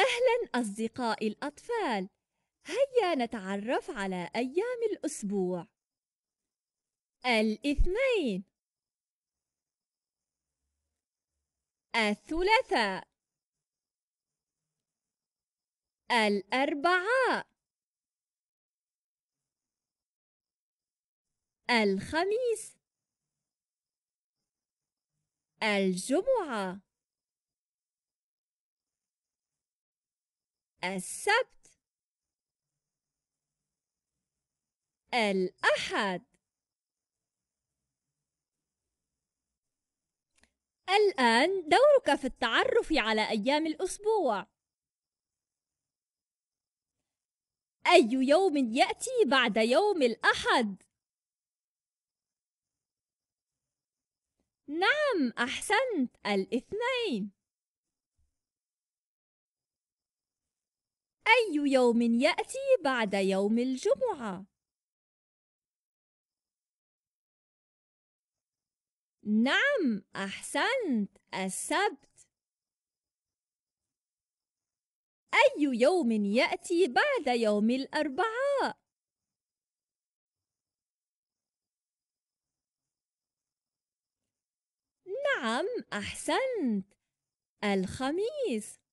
أهلا أصدقائي الأطفال هيا نتعرف على أيام الأسبوع الاثنين الثلاثاء الأربعاء الخميس الجمعه السبت الأحد الآن دورك في التعرف على أيام الأسبوع أي يوم يأتي بعد يوم الأحد؟ نعم أحسنت الاثنين أي يوم يأتي بعد يوم الجمعة؟ نعم أحسنت السبت أي يوم يأتي بعد يوم الأربعاء؟ نعم أحسنت الخميس